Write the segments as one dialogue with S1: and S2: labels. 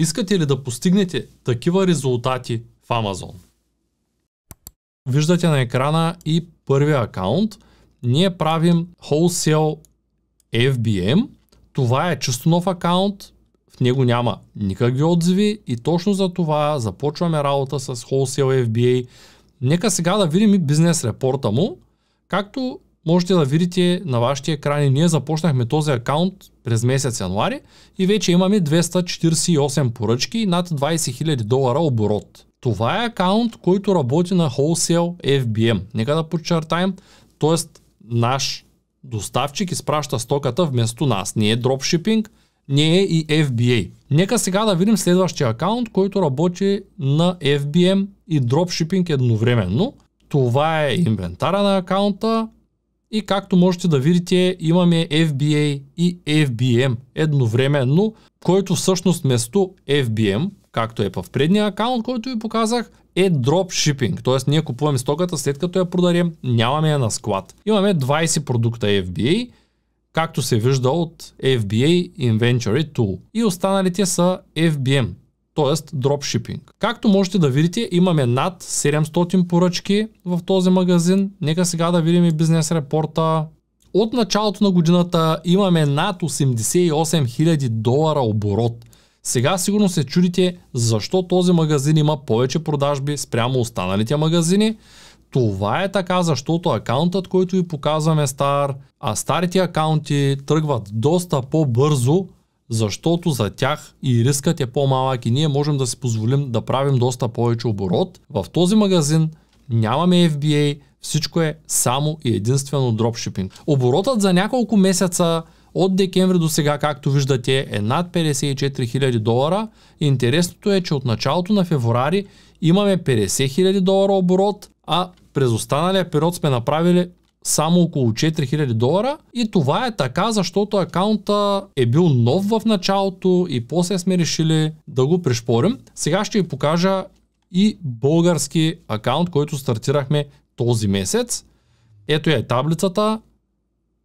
S1: Искате ли да постигнете такива резултати в Amazon? Виждате на екрана и първия акаунт. Ние правим Wholesale FBM. Това е чисто нов акаунт, в него няма никакви отзиви и точно за това започваме работа с Wholesale FBA. Нека сега да видим и бизнес репорта му, както можете да видите на вашите екрани. Ние започнахме този акаунт през месец януари и вече имаме 248 поръчки и над 20 000 долара оборот. Това е акаунт, който работи на Wholesale FBM. Нека да подчертаем, т.е. наш доставчик изпраща стоката вместо нас. Не е дропшипинг, не е и FBA. Нека сега да видим следващия акаунт, който работи на FBM и дропшипинг едновременно. Това е инвентара на акаунта, и както можете да видите, имаме FBA и FBM едновременно, който всъщност вместо FBM, както е в предния акаунт, който ви показах, е дропшипинг. Т.е. ние купуваме стоката след като я продарем, нямаме я на склад. Имаме 20 продукта FBA, както се вижда от FBA Inventory Tool. И останалите са FBM, т.е. дропшипинг. Както можете да видите, имаме над 700 поръчки в този магазин. Нека сега да видим и бизнес репорта. От началото на годината имаме над 88 000 долара оборот. Сега сигурно се чудите защо този магазин има повече продажби спрямо останалите магазини. Това е така, защото акаунтът, който ви показваме стар, а старите акаунти тръгват доста по-бързо защото за тях и рискът е по-малък и ние можем да си позволим да правим доста повече оборот. В този магазин нямаме FBA, всичко е само и единствено дропшипинг. Оборотът за няколко месеца от декември до сега, както виждате, е над 54 000 долара. Интересното е, че от началото на февруари имаме 50 000 долара оборот, а през останалия период сме направили само около 4000 долара и това е така, защото акаунта е бил нов в началото и после сме решили да го пришпорим. Сега ще ви покажа и български акаунт, който стартирахме този месец. Ето е таблицата.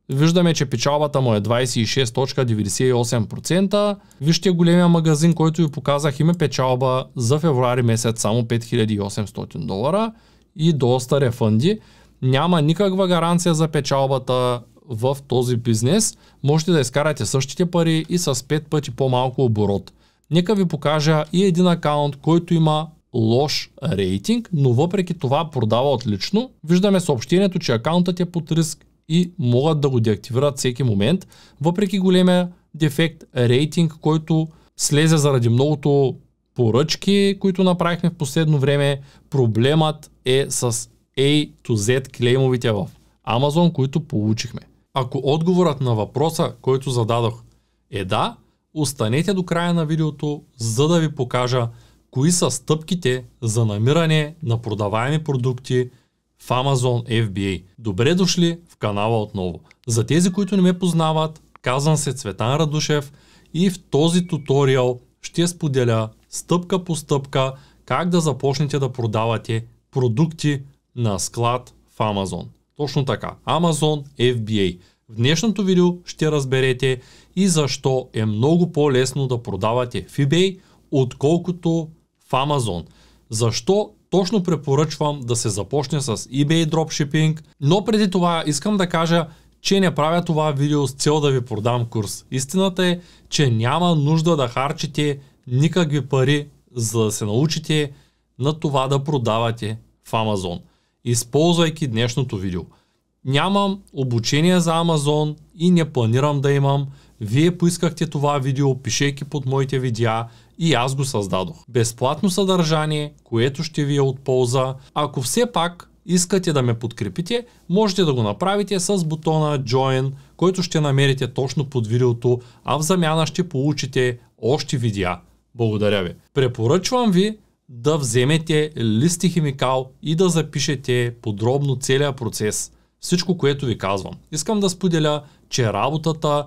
S1: Виждаме, че печалбата му е 26.98%. Вижте големия магазин, който ви показах, има печалба за февруари месец само 5800 долара и доста рефънди няма никаква гаранция за печалбата в този бизнес. Можете да изкарате същите пари и с 5 пъти по-малко оборот. Нека ви покажа и един акаунт, който има лош рейтинг, но въпреки това продава отлично. Виждаме съобщението, че акаунтът е под риск и могат да го деактивират всеки момент. Въпреки големия дефект, рейтинг, който слезе заради многото поръчки, които направихме в последно време, проблемът е с A to Z клеймовите в Amazon, които получихме. Ако отговорът на въпроса, който зададох е да, останете до края на видеото, за да ви покажа кои са стъпките за намиране на продаваеми продукти в Amazon FBA. Добре дошли в канала отново. За тези, които не ме познават, казвам се Цветан Радушев и в този туториал ще споделя стъпка по стъпка как да започнете да продавате продукти на склад в Амазон. Точно така. Amazon FBA. В днешното видео ще разберете и защо е много по-лесно да продавате в eBay, отколкото в Amazon. Защо точно препоръчвам да се започне с eBay дропшипинг, но преди това искам да кажа, че не правя това видео с цел да ви продам курс. Истината е, че няма нужда да харчите никакви пари, за да се научите на това да продавате в Amazon използвайки днешното видео. Нямам обучение за Амазон и не планирам да имам. Вие поискахте това видео, пишейки под моите видеа и аз го създадох. Безплатно съдържание, което ще ви е от полза. Ако все пак искате да ме подкрепите, можете да го направите с бутона Join, който ще намерите точно под видеото, а в замяна ще получите още видеа. Благодаря ви. Препоръчвам ви да вземете листи химикал и да запишете подробно целия процес. Всичко, което ви казвам. Искам да споделя, че работата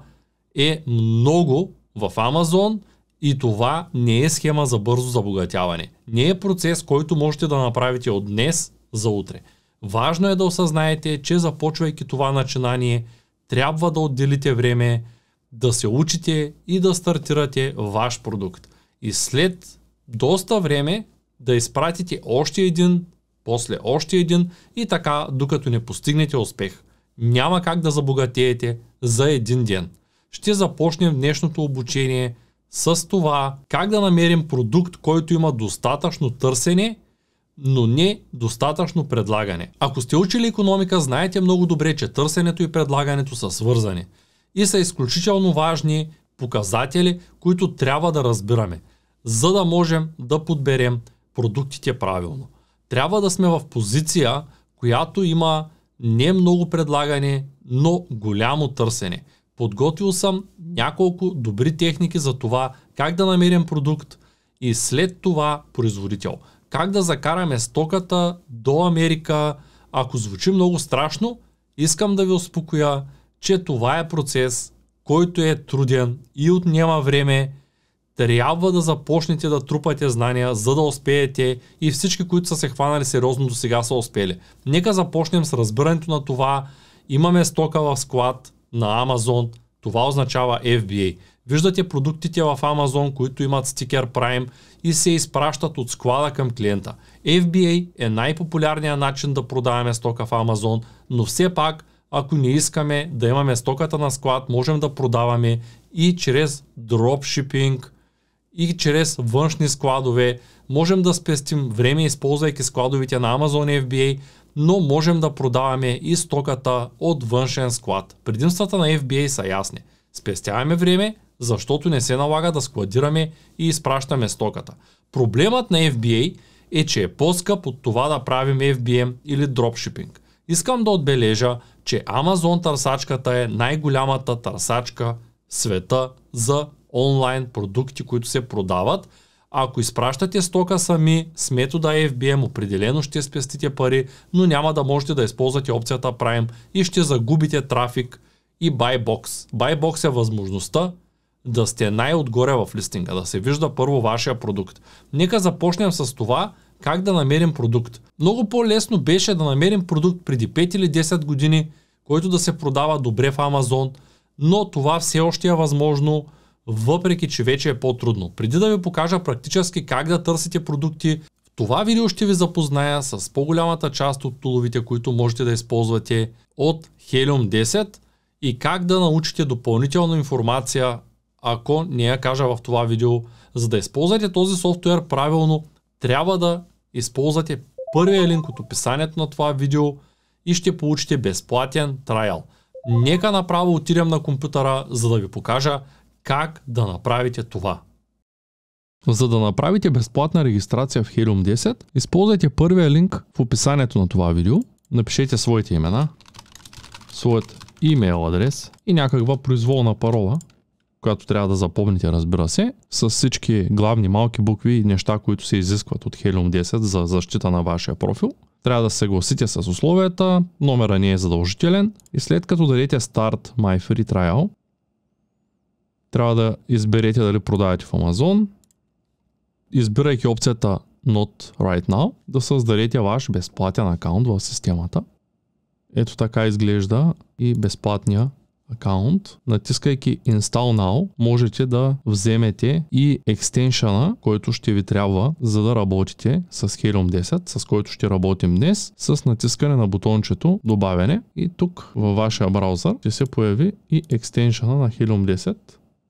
S1: е много в Амазон и това не е схема за бързо забогатяване. Не е процес, който можете да направите от днес за утре. Важно е да осъзнаете, че започвайки това начинание, трябва да отделите време, да се учите и да стартирате ваш продукт. И след доста време да изпратите още един, после още един и така, докато не постигнете успех. Няма как да забогатеете за един ден. Ще започнем днешното обучение с това как да намерим продукт, който има достатъчно търсене, но не достатъчно предлагане. Ако сте учили економика, знаете много добре, че търсенето и предлагането са свързани и са изключително важни показатели, които трябва да разбираме за да можем да подберем продуктите правилно. Трябва да сме в позиция, която има не много предлагане, но голямо търсене. Подготвил съм няколко добри техники за това как да намерим продукт и след това производител. Как да закараме стоката до Америка. Ако звучи много страшно, искам да ви успокоя, че това е процес, който е труден и отнема време трябва да започнете да трупате знания, за да успеете и всички, които са се хванали сериозно до сега са успели. Нека започнем с разбирането на това. Имаме стока в склад на Amazon. Това означава FBA. Виждате продуктите в Amazon, които имат стикер Prime и се изпращат от склада към клиента. FBA е най-популярният начин да продаваме стока в Amazon, но все пак, ако не искаме да имаме стоката на склад, можем да продаваме и чрез дропшипинг и чрез външни складове. Можем да спестим време, използвайки складовите на Amazon FBA, но можем да продаваме и стоката от външен склад. Предимствата на FBA са ясни. Спестяваме време, защото не се налага да складираме и изпращаме стоката. Проблемът на FBA е, че е по-скъп от това да правим FBM или дропшипинг. Искам да отбележа, че Amazon търсачката е най-голямата търсачка в света за онлайн продукти, които се продават. Ако изпращате стока сами с метода е FBM, определено ще спестите пари, но няма да можете да използвате опцията Prime и ще загубите трафик и Buybox. Buybox е възможността да сте най-отгоре в листинга, да се вижда първо вашия продукт. Нека започнем с това как да намерим продукт. Много по-лесно беше да намерим продукт преди 5 или 10 години, който да се продава добре в Амазон, но това все още е възможно – въпреки че вече е по-трудно. Преди да ви покажа практически как да търсите продукти, в това видео ще ви запозная с по-голямата част от туловите, които можете да използвате от Helium 10 и как да научите допълнителна информация, ако не я кажа в това видео. За да използвате този софтуер правилно, трябва да използвате първия линк от описанието на това видео и ще получите безплатен трайл. Нека направо отидем на компютъра, за да ви покажа как да направите това. За да направите безплатна регистрация в Helium 10, използвайте първия линк в описанието на това видео, напишете своите имена, своят имейл адрес и някаква произволна парола, която трябва да запомните, разбира се, с всички главни малки букви и неща, които се изискват от Helium 10 за защита на вашия профил. Трябва да се съгласите с условията, номера не е задължителен и след като дадете Start My Free Trial, трябва да изберете дали продавате в Amazon. Избирайки опцията Not Right Now, да създадете ваш безплатен акаунт в системата. Ето така изглежда и безплатния акаунт. Натискайки Install Now, можете да вземете и екстеншъна, който ще ви трябва, за да работите с Helium 10, с който ще работим днес, с натискане на бутончето Добавяне. И тук във вашия браузър ще се появи и екстеншъна на Helium 10,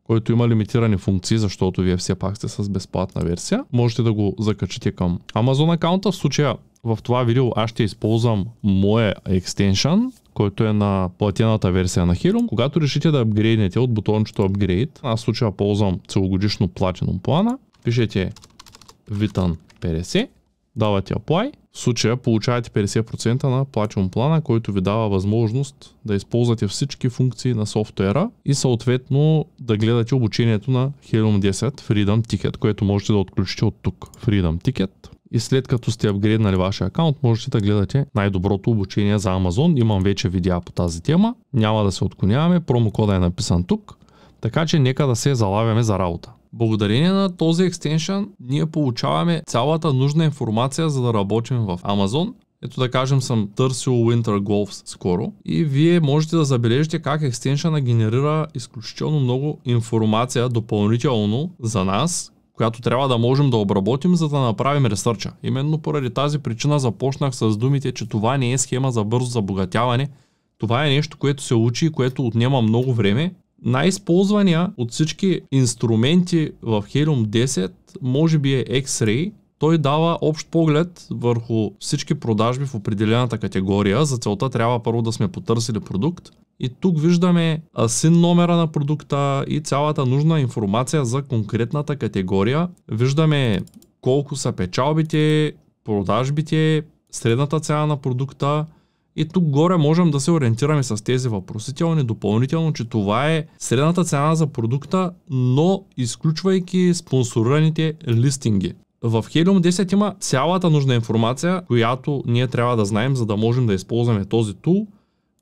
S1: който има лимитирани функции, защото вие все пак сте с безплатна версия. Можете да го закачите към Amazon аккаунта. В случая в това видео аз ще използвам моя екстеншън, който е на платената версия на Helium. Когато решите да апгрейднете от бутончето Upgrade, аз в случая ползвам целогодишно платином плана, пишете Vitan 50, давате Apply в случая получавате 50% на Platinum плана, който ви дава възможност да използвате всички функции на софтуера и съответно да гледате обучението на Helium 10 Freedom Ticket, което можете да отключите от тук. Freedom Ticket. И след като сте апгрейднали вашия акаунт, можете да гледате най-доброто обучение за Amazon. Имам вече видеа по тази тема. Няма да се отклоняваме. Промокода е написан тук. Така че нека да се залавяме за работа. Благодарение на този екстеншън ние получаваме цялата нужна информация за да работим в Amazon ето да кажем съм търсил Winter Golf скоро и вие можете да забележите как екстеншъна генерира изключително много информация допълнително за нас, която трябва да можем да обработим, за да направим ресърча. Именно поради тази причина започнах с думите, че това не е схема за бързо забогатяване. Това е нещо, което се учи и което отнема много време най-използвания от всички инструменти в Helium 10 може би е X-Ray. Той дава общ поглед върху всички продажби в определената категория. За целта трябва първо да сме потърсили продукт. И тук виждаме син номера на продукта и цялата нужна информация за конкретната категория. Виждаме колко са печалбите, продажбите, средната цена на продукта, и тук горе можем да се ориентираме с тези въпросителни допълнително, че това е средната цена за продукта, но изключвайки спонсорираните листинги. В Helium 10 има цялата нужна информация, която ние трябва да знаем, за да можем да използваме този тул,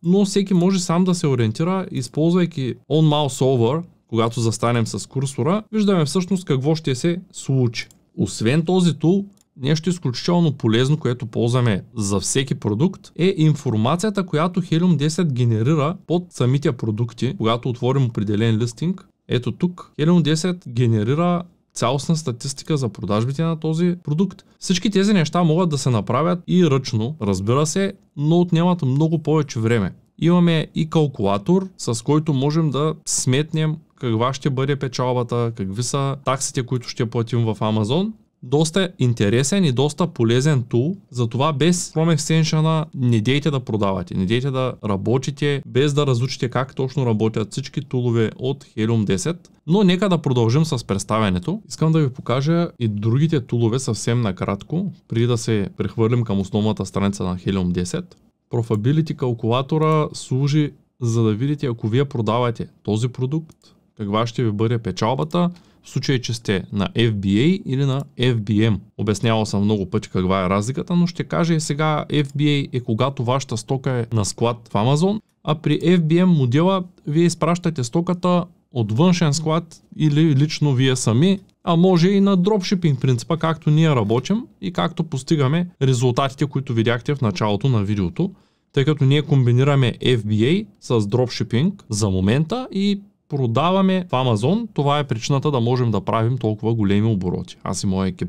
S1: но всеки може сам да се ориентира, използвайки On Mouse Over, когато застанем с курсора, виждаме всъщност какво ще се случи. Освен този тул, Нещо изключително полезно, което ползваме за всеки продукт е информацията, която Helium 10 генерира под самите продукти, когато отворим определен листинг. Ето тук Helium 10 генерира цялостна статистика за продажбите на този продукт. Всички тези неща могат да се направят и ръчно, разбира се, но отнемат много повече време. Имаме и калкулатор, с който можем да сметнем каква ще бъде печалбата, какви са таксите, които ще платим в Амазон доста интересен и доста полезен тул. Затова без Chrome Extension не дейте да продавате, не дейте да работите, без да разучите как точно работят всички тулове от Helium 10. Но нека да продължим с представянето. Искам да ви покажа и другите тулове съвсем накратко, преди да се прехвърлим към основната страница на Helium 10. Profability калкулатора служи за да видите ако вие продавате този продукт, каква ще ви бъде печалбата, в случай, че сте на FBA или на FBM. Обяснявал съм много пъти каква е разликата, но ще кажа и сега FBA е когато вашата стока е на склад в Amazon, а при FBM модела вие изпращате стоката от външен склад или лично вие сами, а може и на дропшипинг принципа, както ние работим и както постигаме резултатите, които видяхте в началото на видеото, тъй като ние комбинираме FBA с дропшипинг за момента и продаваме в Амазон, Това е причината да можем да правим толкова големи обороти. Аз и моя екип.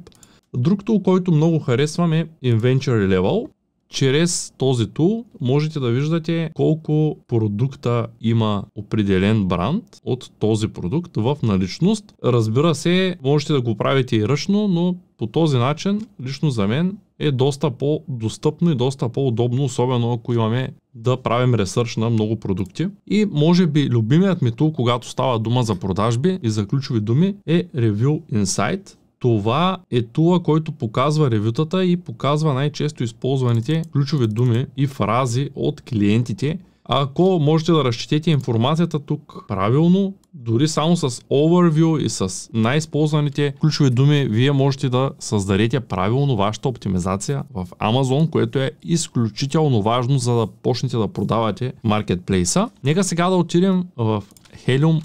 S1: Друг тул, който много харесвам е Inventory Level. Чрез този тул можете да виждате колко продукта има определен бранд от този продукт в наличност. Разбира се, можете да го правите и ръчно, но по този начин, лично за мен, е доста по-достъпно и доста по-удобно, особено ако имаме да правим ресърш на много продукти. И може би любимият ми тул, когато става дума за продажби и за ключови думи е Review Insight. Това е тула, който показва ревютата и показва най-често използваните ключови думи и фрази от клиентите – ако можете да разчетете информацията тук правилно, дори само с overview и с най-използваните ключови думи, вие можете да създадете правилно вашата оптимизация в Amazon, което е изключително важно, за да почнете да продавате маркетплейса. Нека сега да отидем в Helium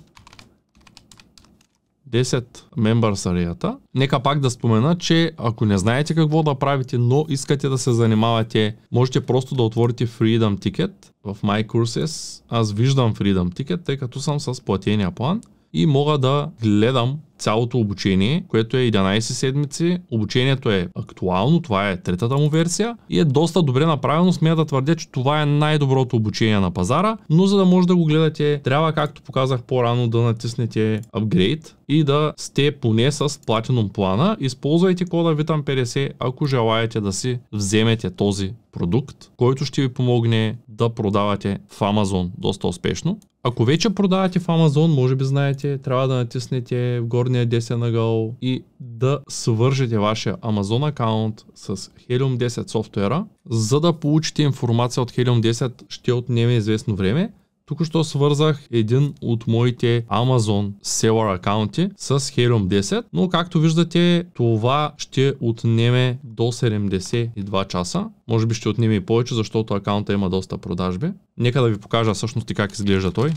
S1: 10 мембър сарията. Нека пак да спомена, че ако не знаете какво да правите, но искате да се занимавате, можете просто да отворите Freedom Ticket в My Courses. Аз виждам Freedom Ticket, тъй като съм с платения план и мога да гледам цялото обучение, което е 11 седмици. Обучението е актуално, това е третата му версия и е доста добре направено. Смея да твърдя, че това е най-доброто обучение на пазара, но за да може да го гледате, трябва, както показах по-рано, да натиснете апгрейд и да сте поне с Platinum плана. Използвайте кода VITAM50, ако желаете да си вземете този продукт, който ще ви помогне да продавате в Amazon доста успешно. Ако вече продавате в Amazon, може би знаете, трябва да натиснете в горния десен ъгъл и да свържете вашия Amazon акаунт с Helium 10 софтуера. За да получите информация от Helium 10 ще отнеме известно време, Току-що свързах един от моите Amazon Seller акаунти с Helium 10, но както виждате това ще отнеме до 72 часа. Може би ще отнеме и повече, защото акаунта има доста продажби. Нека да ви покажа всъщност и как изглежда той.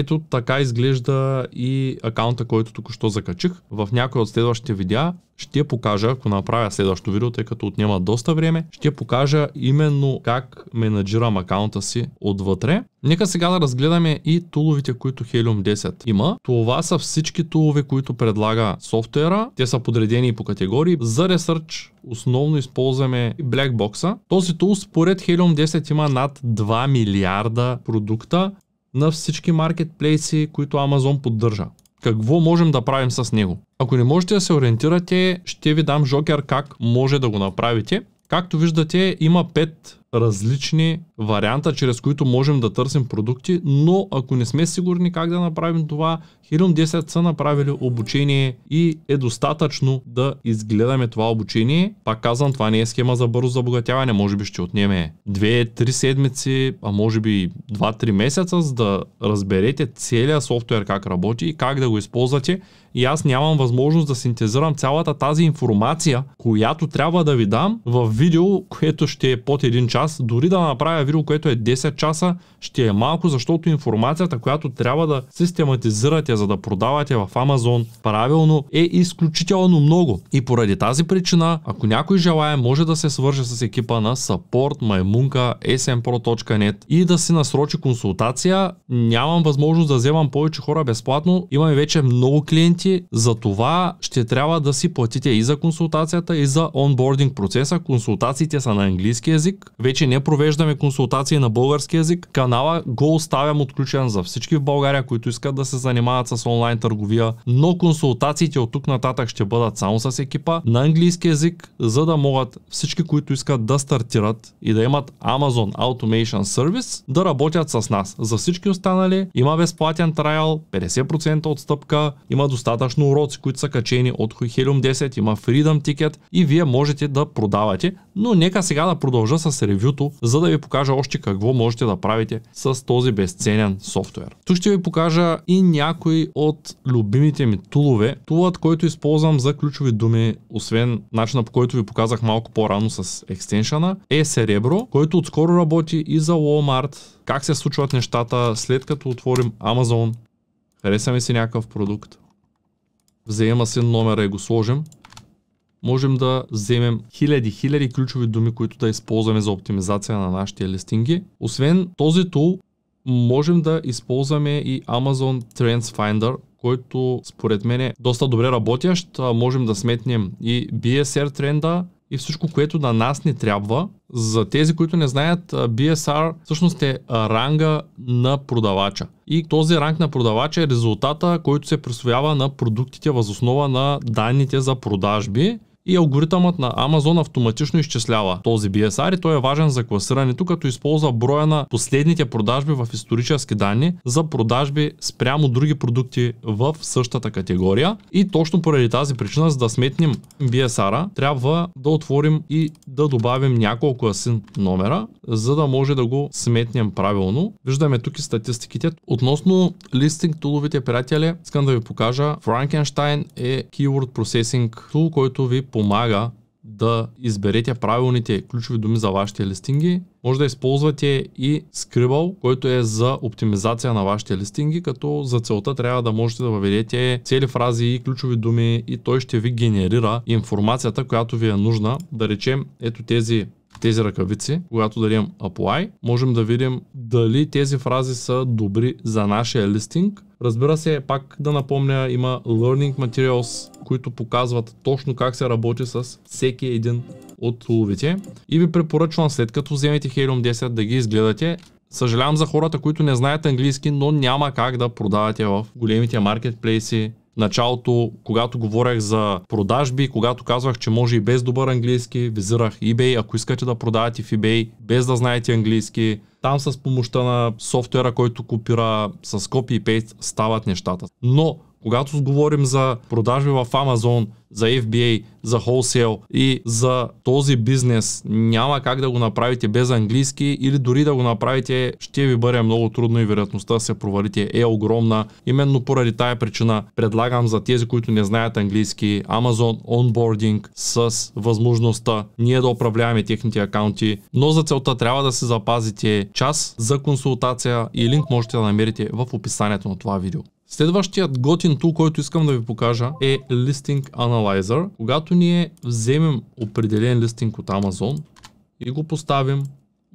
S1: Ето така изглежда и акаунта, който току-що закачих. В някои от следващите видеа ще покажа, ако направя следващото видео, тъй като отнема доста време, ще покажа именно как менеджирам акаунта си отвътре. Нека сега да разгледаме и туловите, които Helium 10 има. Това са всички тулове, които предлага софтуера. Те са подредени по категории. За ресърч основно използваме Blackbox. Този тул според Helium 10 има над 2 милиарда продукта на всички маркетплейси, които Amazon поддържа. Какво можем да правим с него? Ако не можете да се ориентирате, ще ви дам жокер как може да го направите. Както виждате, има 5 различни варианта, чрез които можем да търсим продукти, но ако не сме сигурни как да направим това, Helium 10 са направили обучение и е достатъчно да изгледаме това обучение. Пак казвам, това не е схема за бързо забогатяване, може би ще отнеме 2-3 седмици, а може би 2-3 месеца, за да разберете целият софтуер как работи и как да го използвате. И аз нямам възможност да синтезирам цялата тази информация, която трябва да ви дам в видео, което ще е под един час час, дори да направя видео, което е 10 часа, ще е малко, защото информацията, която трябва да систематизирате, за да продавате в Amazon правилно, е изключително много. И поради тази причина, ако някой желая, може да се свърже с екипа на support маймунка smpro.net и да си насрочи консултация. Нямам възможност да вземам повече хора безплатно. Имаме вече много клиенти, за това ще трябва да си платите и за консултацията, и за онбординг процеса. Консултациите са на английски язик вече не провеждаме консултации на български язик. Канала го оставям отключен за всички в България, които искат да се занимават с онлайн търговия, но консултациите от тук нататък ще бъдат само с екипа на английски язик, за да могат всички, които искат да стартират и да имат Amazon Automation Service, да работят с нас. За всички останали има безплатен трайл, 50% отстъпка, има достатъчно уроци, които са качени от Helium 10, има Freedom Ticket и вие можете да продавате, но нека сега да продължа с ревю превюто, за да ви покажа още какво можете да правите с този безценен софтуер. Тук ще ви покажа и някои от любимите ми тулове. Тулът, който използвам за ключови думи, освен начина по който ви показах малко по-рано с екстеншъна, е Серебро, който отскоро работи и за Walmart, как се случват нещата след като отворим Amazon, харесаме си някакъв продукт, взема си номера и го сложим, можем да вземем хиляди, хиляди ключови думи, които да използваме за оптимизация на нашите листинги. Освен този тул, можем да използваме и Amazon Trends Finder, който според мен е доста добре работящ. Можем да сметнем и BSR тренда, и всичко, което на нас не трябва. За тези, които не знаят, BSR всъщност е ранга на продавача. И този ранг на продавача е резултата, който се присвоява на продуктите възоснова на данните за продажби и алгоритъмът на Amazon автоматично изчислява този BSR и той е важен за класирането, като използва броя на последните продажби в исторически данни за продажби спрямо други продукти в същата категория. И точно поради тази причина, за да сметнем BSR-а, трябва да отворим и да добавим няколко асин номера, за да може да го сметнем правилно. Виждаме тук и статистиките. Относно листинг туловите приятели, искам да ви покажа Frankenstein е Keyword Processing Tool, който ви помага да изберете правилните ключови думи за вашите листинги. Може да използвате и Scribble, който е за оптимизация на вашите листинги, като за целта трябва да можете да въведете цели фрази и ключови думи и той ще ви генерира информацията, която ви е нужна. Да речем, ето тези тези ръкавици, когато дадем apply, можем да видим дали тези фрази са добри за нашия листинг Разбира се, пак да напомня, има Learning Materials, които показват точно как се работи с всеки един от туловите. И ви препоръчвам след като вземете Helium 10 да ги изгледате. Съжалявам за хората, които не знаят английски, но няма как да продавате в големите маркетплейси началото, когато говорех за продажби, когато казвах, че може и без добър английски, визирах eBay, ако искате да продавате в eBay, без да знаете английски, там с помощта на софтуера, който копира с копи и пейст, стават нещата. Но когато говорим за продажби в Amazon, за FBA, за wholesale и за този бизнес, няма как да го направите без английски или дори да го направите, ще ви бъде много трудно и вероятността да се провалите е огромна. Именно поради тая причина предлагам за тези, които не знаят английски, Amazon Onboarding с възможността ние да управляваме техните акаунти, но за целта трябва да се запазите час за консултация и линк можете да намерите в описанието на това видео. Следващият готин тул, който искам да ви покажа е Listing Analyzer. Когато ние вземем определен листинг от Amazon и го поставим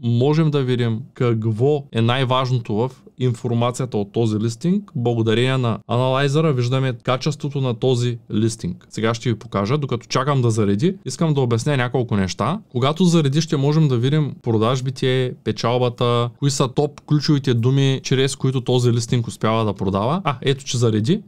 S1: можем да видим какво е най-важното в информацията от този листинг. Благодарение на аналайзера виждаме качеството на този листинг. Сега ще ви покажа, докато чакам да зареди, искам да обясня няколко неща. Когато зареди ще можем да видим продажбите, печалбата, кои са топ ключовите думи, чрез които този листинг успява да продава. А, ето че зареди.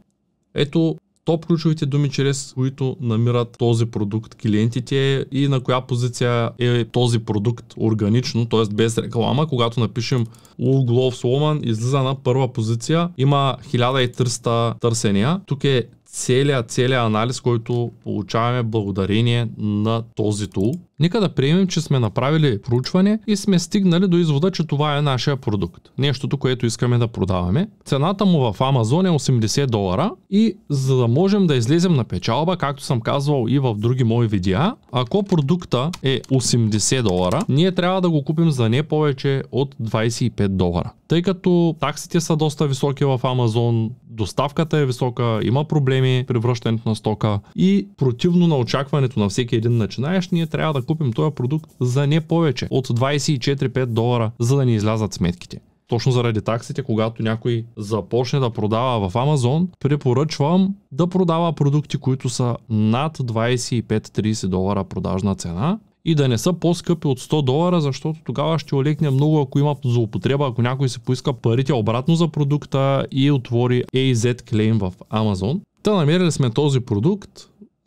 S1: Ето топ ключовите думи, чрез които намират този продукт клиентите и на коя позиция е този продукт органично, т.е. без реклама. Когато напишем Улглов Сломан, излиза на първа позиция, има 1300 търсения. Тук е целият, целият анализ, който получаваме благодарение на този тул. Нека да приемем, че сме направили проучване и сме стигнали до извода, че това е нашия продукт. Нещото, което искаме да продаваме. Цената му в Амазон е 80 долара и за да можем да излезем на печалба, както съм казвал и в други мои видеа, ако продукта е 80 долара, ние трябва да го купим за не повече от 25 долара. Тъй като таксите са доста високи в Амазон, доставката е висока, има проблеми при връщането на стока и противно на очакването на всеки един начинаещ, ние трябва да купим този продукт за не повече от 24-5 долара, за да ни излязат сметките точно заради таксите, когато някой започне да продава в Амазон, препоръчвам да продава продукти, които са над 25-30 долара продажна цена, и да не са по-скъпи от 100 долара, защото тогава ще олекне много, ако има злоупотреба, ако някой се поиска парите обратно за продукта и отвори AZ Claim в Amazon. Та намерили сме този продукт,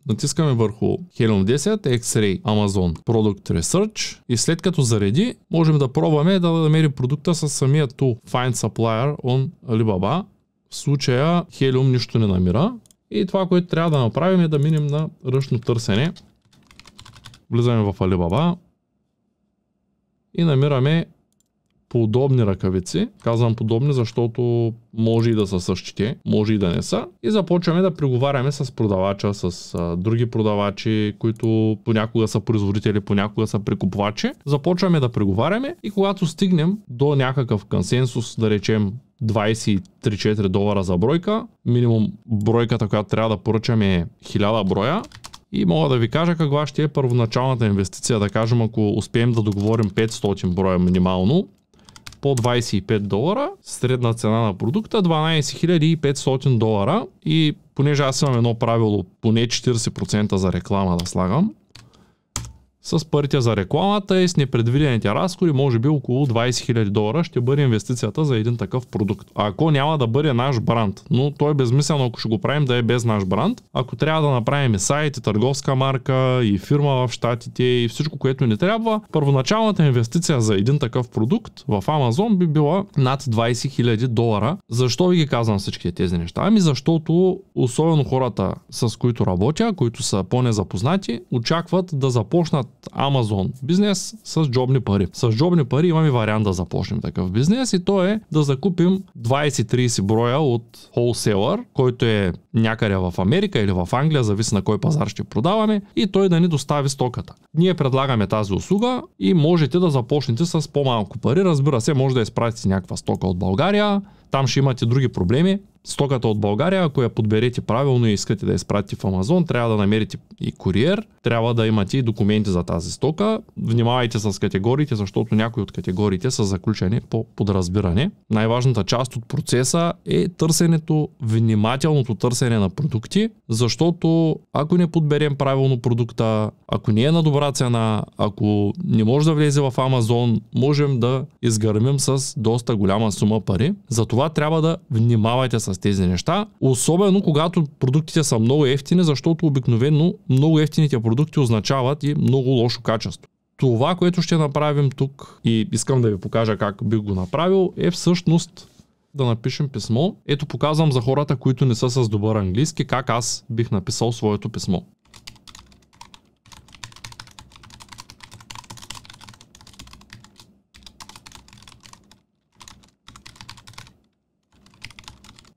S1: натискаме върху Helium 10, X-Ray, Amazon Product Research и след като зареди, можем да пробваме да намери продукта с самия tool Find Supplier on Alibaba. В случая Helium нищо не намира. И това, което трябва да направим е да минем на ръчно търсене влизаме в Alibaba и намираме подобни ръкавици. Казвам подобни, защото може и да са същите, може и да не са. И започваме да преговаряме с продавача, с а, други продавачи, които понякога са производители, понякога са прекупвачи. Започваме да преговаряме и когато стигнем до някакъв консенсус, да речем 23-4 долара за бройка, минимум бройката, която трябва да поръчаме е 1000 броя, и мога да ви кажа каква ще е първоначалната инвестиция. Да кажем, ако успеем да договорим 500 броя минимално, по 25 долара, средна цена на продукта 12500 долара и понеже аз имам едно правило, поне 40% за реклама да слагам, с парите за рекламата и с непредвидените разходи, може би около 20 000 долара ще бъде инвестицията за един такъв продукт. А ако няма да бъде наш бранд, но то е безмислено ако ще го правим да е без наш бранд, ако трябва да направим и сайт, и търговска марка, и фирма в щатите, и всичко, което ни трябва, първоначалната инвестиция за един такъв продукт в Amazon би била над 20 000 долара. Защо ви ги казвам всички тези неща? Ами защото особено хората, с които работя, които са по-незапознати, очакват да започнат Amazon бизнес с джобни пари. С джобни пари имаме вариант да започнем такъв бизнес и то е да закупим 20-30 броя от холсейлър, който е някъде в Америка или в Англия, зависи на кой пазар ще продаваме и той да ни достави стоката. Ние предлагаме тази услуга и можете да започнете с по-малко пари. Разбира се, може да изпратите някаква стока от България, там ще имате други проблеми стоката от България, ако я подберете правилно и искате да изпратите в Амазон, трябва да намерите и куриер, трябва да имате и документи за тази стока. Внимавайте с категориите, защото някои от категориите са заключени по подразбиране. Най-важната част от процеса е търсенето, внимателното търсене на продукти, защото ако не подберем правилно продукта, ако не е на добра цена, ако не може да влезе в Амазон, можем да изгърмим с доста голяма сума пари. Затова трябва да внимавайте с с тези неща. Особено когато продуктите са много ефтини, защото обикновено много ефтините продукти означават и много лошо качество. Това, което ще направим тук и искам да ви покажа как бих го направил, е всъщност да напишем писмо. Ето показвам за хората, които не са с добър английски, как аз бих написал своето писмо.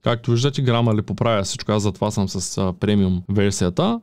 S1: Както виждате, грама ли поправя всичко, аз затова съм с премиум версията.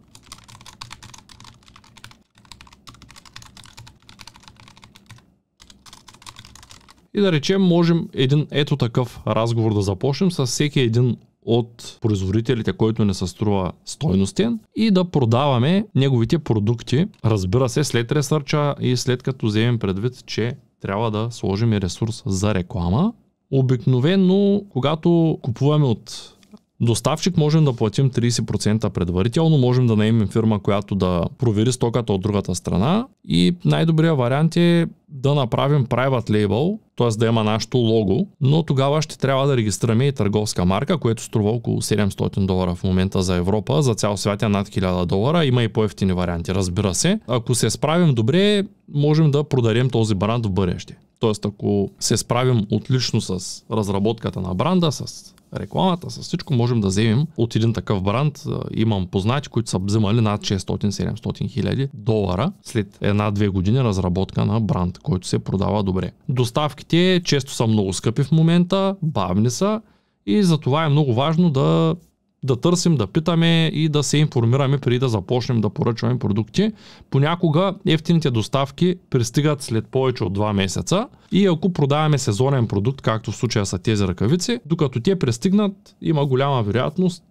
S1: И да речем, можем един ето такъв разговор да започнем с всеки един от производителите, който не се струва стойностен и да продаваме неговите продукти. Разбира се, след ресърча и след като вземем предвид, че трябва да сложим и ресурс за реклама. Обикновено, когато купуваме от доставчик можем да платим 30% предварително, можем да наемем фирма, която да провери стоката от другата страна и най-добрият вариант е да направим private label, т.е. да има нашето лого, но тогава ще трябва да регистрираме и търговска марка, което струва около 700 долара в момента за Европа, за цял свят е над 1000 долара, има и по-ефтини варианти, разбира се. Ако се справим добре, можем да продадем този бранд в бъдеще. Тоест, ако се справим отлично с разработката на бранда, с рекламата, с всичко можем да вземем от един такъв бранд. Имам познати, които са вземали над 600-700 хиляди долара след една-две години разработка на бранд, който се продава добре. Доставките често са много скъпи в момента, бавни са и за това е много важно да да търсим, да питаме и да се информираме преди да започнем да поръчваме продукти. Понякога ефтините доставки пристигат след повече от 2 месеца и ако продаваме сезонен продукт, както в случая са тези ръкавици, докато те пристигнат, има голяма вероятност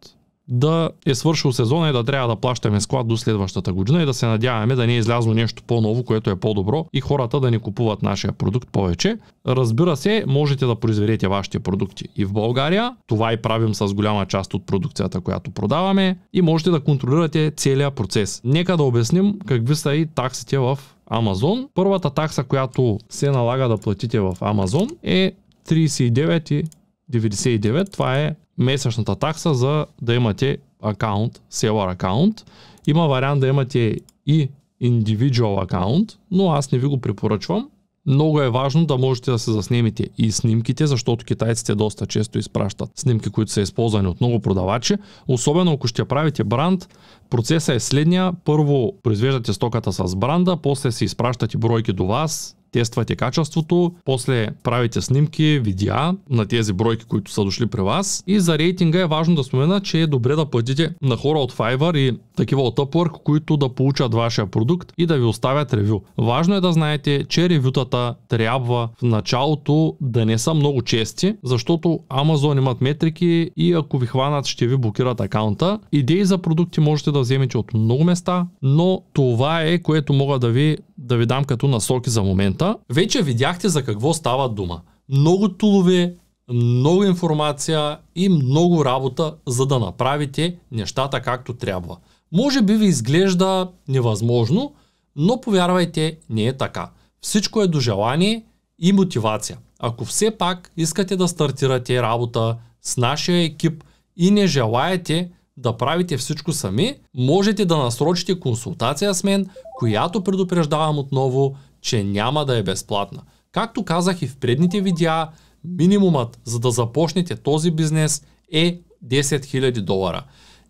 S1: да е свършил сезона и да трябва да плащаме склад до следващата година и да се надяваме да не е излязло нещо по-ново, което е по-добро и хората да не купуват нашия продукт повече. Разбира се, можете да произведете вашите продукти и в България. Това и правим с голяма част от продукцията, която продаваме и можете да контролирате целият процес. Нека да обясним какви са и таксите в Amazon. Първата такса, която се налага да платите в Amazon е 39,99. Това е месечната такса за да имате акаунт, seller акаунт. Има вариант да имате и individual акаунт, но аз не ви го препоръчвам. Много е важно да можете да се заснемите и снимките, защото китайците доста често изпращат снимки, които са използвани от много продавачи. Особено ако ще правите бранд, процесът е следния. Първо произвеждате стоката с бранда, после се изпращате бройки до вас, тествате качеството, после правите снимки, видеа на тези бройки, които са дошли при вас. И за рейтинга е важно да спомена, че е добре да платите на хора от Fiverr и такива от Upwork, които да получат вашия продукт и да ви оставят ревю. Важно е да знаете, че ревютата трябва в началото да не са много чести, защото Amazon имат метрики и ако ви хванат ще ви блокират акаунта. Идеи за продукти можете да вземете от много места, но това е което мога да ви, да ви дам като насоки за момент момента, вече видяхте за какво става дума. Много тулове, много информация и много работа, за да направите нещата както трябва. Може би ви изглежда невъзможно, но повярвайте, не е така. Всичко е до желание и мотивация. Ако все пак искате да стартирате работа с нашия екип и не желаете да правите всичко сами, можете да насрочите консултация с мен, която предупреждавам отново, че няма да е безплатна. Както казах и в предните видеа, минимумът за да започнете този бизнес е 10 000 долара.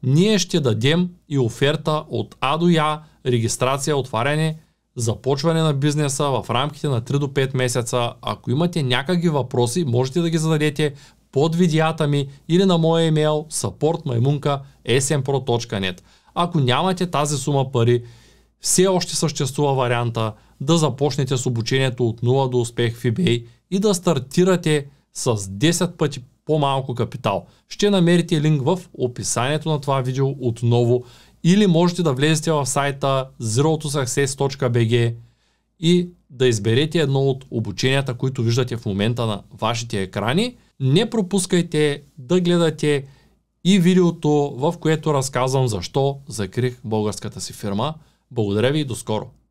S1: Ние ще дадем и оферта от А до Я, регистрация, отваряне, започване на бизнеса в рамките на 3 до 5 месеца. Ако имате някакви въпроси, можете да ги зададете под видеята ми или на моя имейл supportmaimunka.smpro.net Ако нямате тази сума пари, все още съществува варианта да започнете с обучението от 0 до успех в eBay и да стартирате с 10 пъти по-малко капитал. Ще намерите линк в описанието на това видео отново или можете да влезете в сайта zerotosuccess.bg и да изберете едно от обученията, които виждате в момента на вашите екрани. Не пропускайте да гледате и видеото, в което разказвам защо закрих българската си фирма. Благодаря ви и до скоро!